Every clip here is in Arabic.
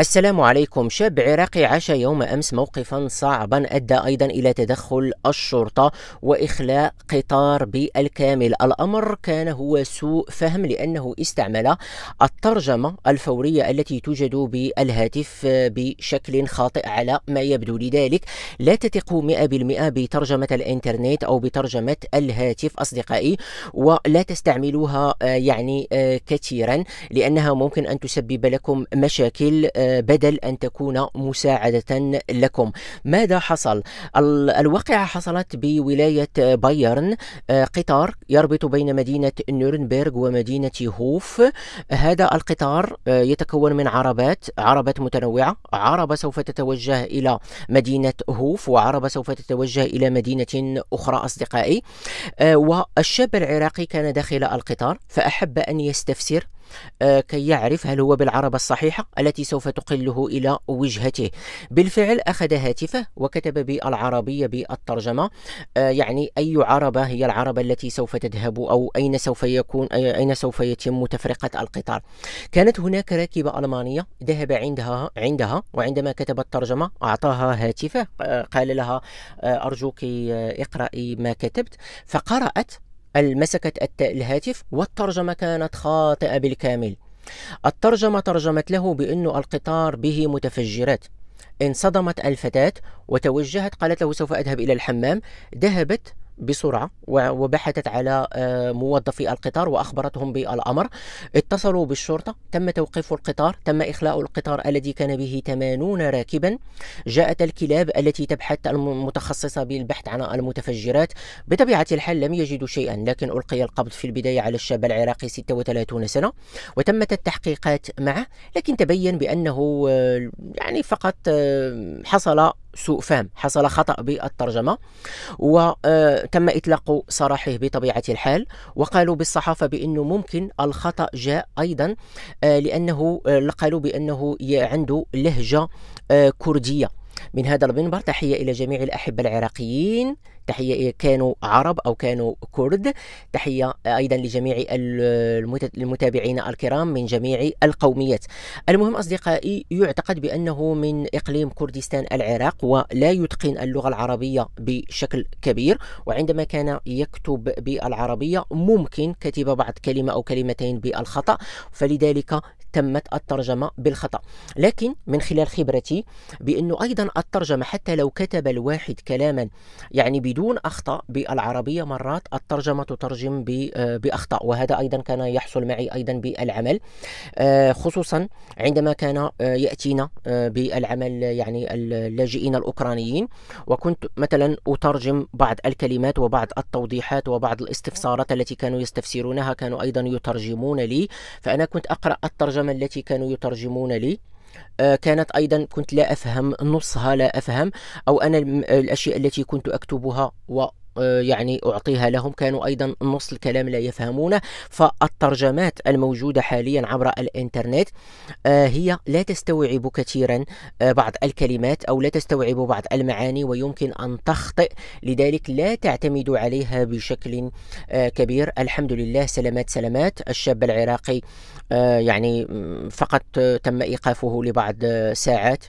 السلام عليكم شاب عراقي عاش يوم أمس موقفا صعبا أدى أيضا إلى تدخل الشرطة وإخلاء قطار بالكامل الأمر كان هو سوء فهم لأنه استعمل الترجمة الفورية التي توجد بالهاتف بشكل خاطئ على ما يبدو لذلك لا تثق 100% بترجمة الإنترنت أو بترجمة الهاتف أصدقائي ولا تستعملوها آه، يعني آه، كثيرا لأنها ممكن أن تسبب لكم مشاكل آه، بدل أن تكون مساعدة لكم ماذا حصل؟ الواقعة حصلت بولاية بايرن آه، قطار يربط بين مدينة نورنبرغ ومدينة هوف هذا القطار آه، يتكون من عربات عربات متنوعة عربة سوف تتوجه إلى مدينة هوف وعربة سوف تتوجه إلى مدينة أخرى أصدقائي آه، والشاب العراقي كان داخل القطار فأحب أن يستفسر آه، كي يعرف هل هو بالعربة الصحيحة التي سوف تقله إلى وجهته بالفعل أخذ هاتفه وكتب بالعربية بالترجمة آه، يعني أي عربة هي العربة التي سوف تذهب أو أين سوف يكون أين سوف يتم تفرقة القطار كانت هناك راكبة ألمانية ذهب عندها عندها وعندما كتب الترجمة أعطاها هاتفه آه، قال لها أرجوك اقرأي ما كتبت فقرأت مسكت التاء الهاتف والترجمة كانت خاطئة بالكامل الترجمة ترجمت له بأن القطار به متفجرات انصدمت الفتاة وتوجهت قالت له سوف أذهب إلى الحمام ذهبت بسرعة وبحثت على آه، موظفي القطار وأخبرتهم بالأمر اتصلوا بالشرطة تم توقيف القطار تم إخلاء القطار الذي كان به 80 راكبا جاءت الكلاب التي تبحث المتخصصة بالبحث عن المتفجرات بطبيعة الحال لم يجدوا شيئا لكن ألقي القبض في البداية على الشاب العراقي 36 سنة وتمت التحقيقات معه لكن تبين بأنه آه، يعني فقط آه، حصل سوء فهم حصل خطأ بالترجمة وتم آه، إطلاق سراحه بطبيعة الحال وقالوا بالصحافة بأنه ممكن الخطأ جاء أيضا آه، لأنه آه، قالوا بأنه عنده لهجة كردية من هذا المنبر تحية إلى جميع الأحبة العراقيين تحية كانوا عرب أو كانوا كرد تحية أيضا لجميع المتابعين الكرام من جميع القوميات المهم أصدقائي يعتقد بأنه من إقليم كردستان العراق ولا يتقن اللغة العربية بشكل كبير وعندما كان يكتب بالعربية ممكن كتب بعض كلمة أو كلمتين بالخطأ فلذلك تمت الترجمة بالخطأ لكن من خلال خبرتي بأنه أيضا الترجمة حتى لو كتب الواحد كلاما يعني بدون أخطاء بالعربية مرات الترجمة تترجم آه، بأخطاء وهذا أيضا كان يحصل معي أيضا بالعمل آه، خصوصا عندما كان آه، يأتينا بالعمل يعني اللاجئين الأوكرانيين وكنت مثلا أترجم بعض الكلمات وبعض التوضيحات وبعض الاستفسارات التي كانوا يستفسرونها كانوا أيضا يترجمون لي فأنا كنت أقرأ الترجمة الترجمة التي كانوا يترجمون لي آه، كانت ايضا كنت لا افهم نصها لا افهم او انا الاشياء التي كنت اكتبها آه، يعني أعطيها لهم كانوا أيضا نص الكلام لا يفهمونه فالترجمات الموجودة حاليا عبر الإنترنت آه، هي لا تستوعب كثيرا آه، بعض الكلمات أو لا تستوعب بعض المعاني ويمكن أن تخطئ لذلك لا تعتمد عليها بشكل كبير الحمد لله سلامات سلامات الشاب العراقي يعني فقط تم إيقافه لبعض ساعات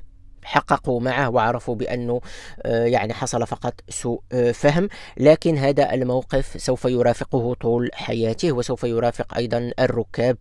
حققوا معه وعرفوا بأنه آه، يعني حصل فقط سوء آه، فهم لكن هذا الموقف سوف يرافقه طول حياته وسوف يرافق أيضا الركاب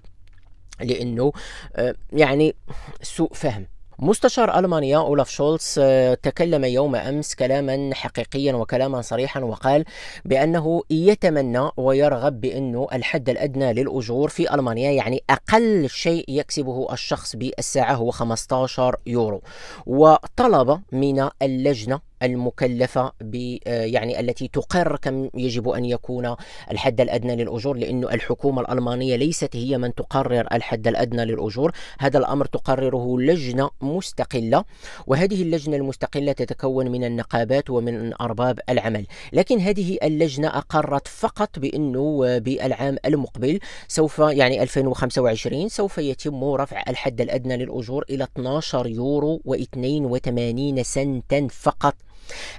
لأنه آه، يعني سوء فهم مستشار ألمانيا أولاف شولتز آه، تكلم يوم أمس كلاما حقيقيا وكلاما صريحا وقال بأنه يتمنى ويرغب بأنه الحد الأدنى للأجور في ألمانيا يعني أقل شيء يكسبه الشخص بالساعة هو 15 يورو وطلب من اللجنة المكلفه ب آه، يعني التي تقرر كم يجب ان يكون الحد الادنى للاجور لانه الحكومه الالمانيه ليست هي من تقرر الحد الادنى للاجور هذا الامر تقرره لجنه مستقله وهذه اللجنه المستقله تتكون من النقابات ومن ارباب العمل لكن هذه اللجنه اقرت فقط بانه آه، بالعام المقبل سوف يعني 2025 سوف يتم رفع الحد الادنى للاجور الى 12 يورو و82 سنتا فقط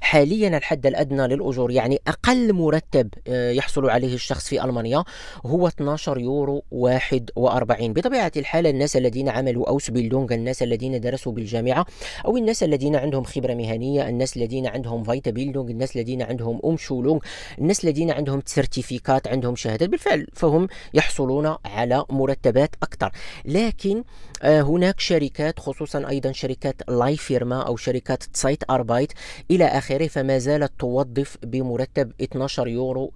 حاليا الحد الأدنى للأجور يعني أقل مرتب آه، يحصل عليه الشخص في ألمانيا هو 12 يورو 41 بطبيعة الحال الناس الذين عملوا أوس بيلدونغ الناس الذين درسوا بالجامعة أو الناس الذين عندهم خبرة مهنية الناس الذين عندهم فايتا بيلدونغ الناس الذين عندهم ام شولونغ الناس الذين عندهم سيرتيفيكات عندهم شهادات بالفعل فهم يحصلون على مرتبات أكثر لكن آه، هناك شركات خصوصا أيضا شركات لاي فيرما أو شركات سايت أربايت الى اخره فما زالت توظف بمرتب 12 يورو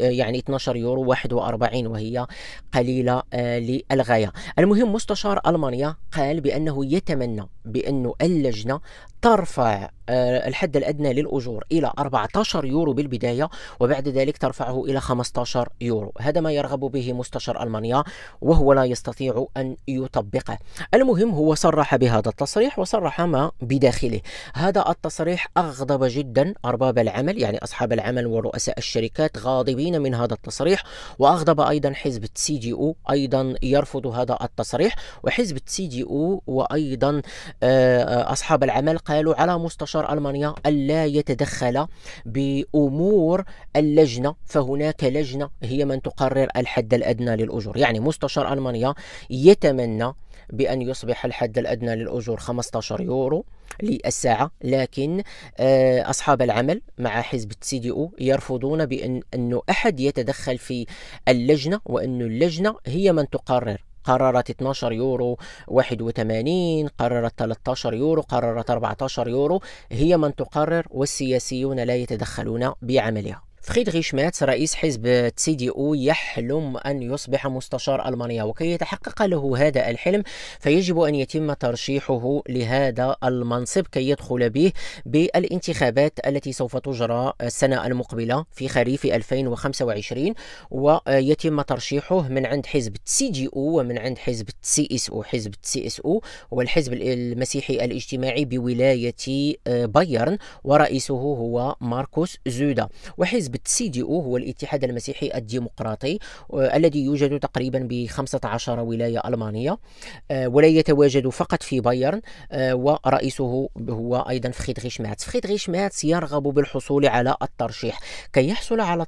يعني 12 يورو 41 وهي قليله آه، للغايه المهم مستشار المانيا قال بانه يتمنى بأنه اللجنة ترفع آه، الحد الأدنى للأجور إلى 14 يورو بالبداية وبعد ذلك ترفعه إلى 15 يورو هذا ما يرغب به مستشار ألمانيا وهو لا يستطيع أن يطبقه المهم هو صرح بهذا التصريح وصرح ما بداخله هذا التصريح أغضب جدا أرباب العمل يعني أصحاب العمل ورؤساء الشركات غاضبين من هذا التصريح وأغضب أيضا حزب السي دي أو أيضا يرفض هذا التصريح وحزب السي دي أو وأيضا آه، أصحاب العمل قالوا على مستشار ألمانيا ألا يتدخل بأمور اللجنة فهناك لجنة هي من تقرر الحد الأدنى للأجور يعني مستشار ألمانيا يتمنى بأن يصبح الحد الأدنى للأجور 15 يورو للساعة لكن آه، أصحاب العمل مع حزب السي دي أو يرفضون بأن أنه أحد يتدخل في اللجنة وأن اللجنة هي من تقرر قررت 12 يورو 81 قررت 13 يورو قررت 14 يورو هي من تقرر والسياسيون لا يتدخلون بعملها فريدريش ماتس رئيس حزب تسي دي او يحلم أن يصبح مستشار ألمانيا وكي يتحقق له هذا الحلم فيجب أن يتم ترشيحه لهذا المنصب كي يدخل به بالانتخابات التي سوف تجرى السنة المقبلة في خريف 2025 ويتم ترشيحه من عند حزب تسي دي او ومن عند حزب تسي اس او حزب تسي اس او هو الحزب المسيحي الاجتماعي بولاية آه، بايرن ورئيسه هو ماركوس زودا وحزب حزب السي دي او هو الاتحاد المسيحي الديمقراطي آه، الذي يوجد تقريبا ب 15 ولايه المانيه آه، ولا يتواجد فقط في بايرن آه، ورئيسه هو ايضا فريدريش ماتس فريدريش ماتس يرغب بالحصول على الترشيح كي يحصل على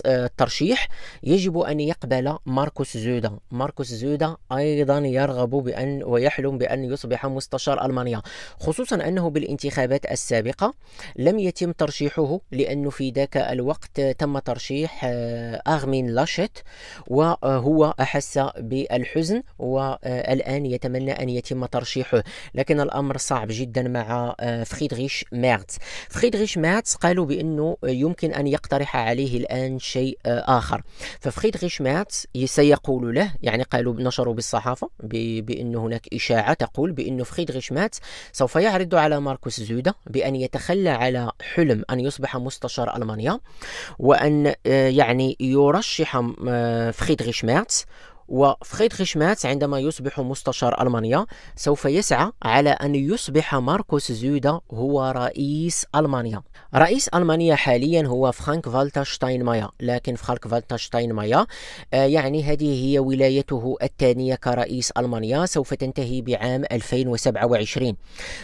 الترشيح يجب ان يقبل ماركوس زودا ماركوس زودا ايضا يرغب بان ويحلم بان يصبح مستشار المانيا خصوصا انه بالانتخابات السابقه لم يتم ترشيحه لانه في ذاك الوقت الوقت آه، تم ترشيح آه، أغمين لاشت وهو أحس بالحزن والآن يتمنى أن يتم ترشيحه لكن الأمر صعب جدا مع آه، فريدريش ميرتز فريدريش ميرتز قالوا بأنه يمكن أن يقترح عليه الآن شيء آخر ففريدريش ميرتز سيقول له يعني قالوا نشروا بالصحافة بأن هناك إشاعة تقول بأن فريدريش ميرتز سوف يعرض على ماركوس زودا بأن يتخلى على حلم أن يصبح مستشار ألمانيا وأن آه، يعني يرشح آه، فريدريش ميرتس وفخيد خشمات عندما يصبح مستشار ألمانيا سوف يسعى على أن يصبح ماركوس زودا هو رئيس ألمانيا رئيس ألمانيا حاليا هو فرانك فالتا شتاينمايا لكن فرانك فالتا شتاينمايا آه، يعني هذه هي ولايته الثانية كرئيس ألمانيا سوف تنتهي بعام 2027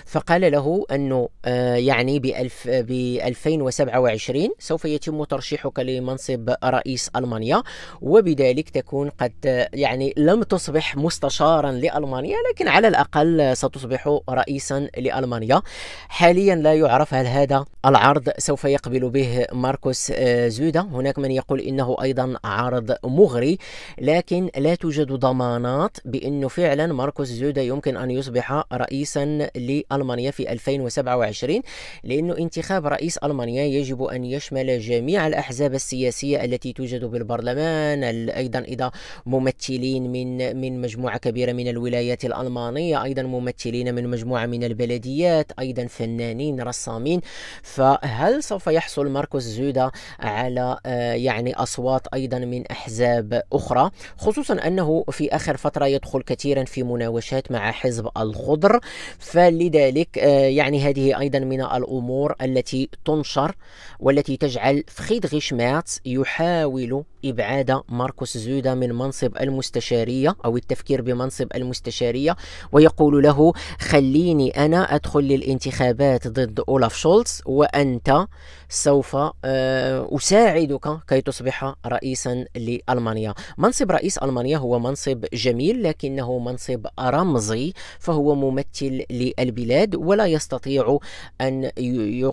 فقال له أنه آه، يعني ب 2027 سوف يتم ترشيحك لمنصب رئيس ألمانيا وبذلك تكون قد يعني لم تصبح مستشارا لألمانيا لكن على الأقل ستصبح رئيسا لألمانيا حاليا لا يعرف هل هذا العرض سوف يقبل به ماركوس آه، زودا هناك من يقول إنه أيضا عرض مغري لكن لا توجد ضمانات بأنه فعلا ماركوس زودا يمكن أن يصبح رئيسا لألمانيا في 2027 لأنه انتخاب رئيس ألمانيا يجب أن يشمل جميع الأحزاب السياسية التي توجد بالبرلمان أيضا إذا ممثل ممثلين من من مجموعه كبيره من الولايات الالمانيه ايضا ممثلين من مجموعه من البلديات ايضا فنانين رسامين فهل سوف يحصل ماركوس زودا على آه، يعني اصوات ايضا من احزاب اخرى خصوصا انه في اخر فتره يدخل كثيرا في مناوشات مع حزب الخضر فلذلك آه، يعني هذه ايضا من الامور التي تنشر والتي تجعل فريدريش ميرتس يحاول ابعاد ماركوس زودا من منصب المستشارية أو التفكير بمنصب المستشارية ويقول له خليني أنا أدخل للانتخابات ضد أولاف شولتز وأنت سوف آه، أساعدك كي تصبح رئيسا لألمانيا منصب رئيس ألمانيا هو منصب جميل لكنه منصب رمزي فهو ممثل للبلاد ولا يستطيع أن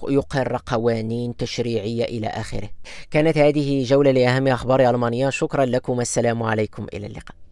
يقر قوانين تشريعية إلى آخره كانت هذه جولة لأهم أخبار ألمانيا شكرا لكم السلام عليكم إلى إلى اللقاء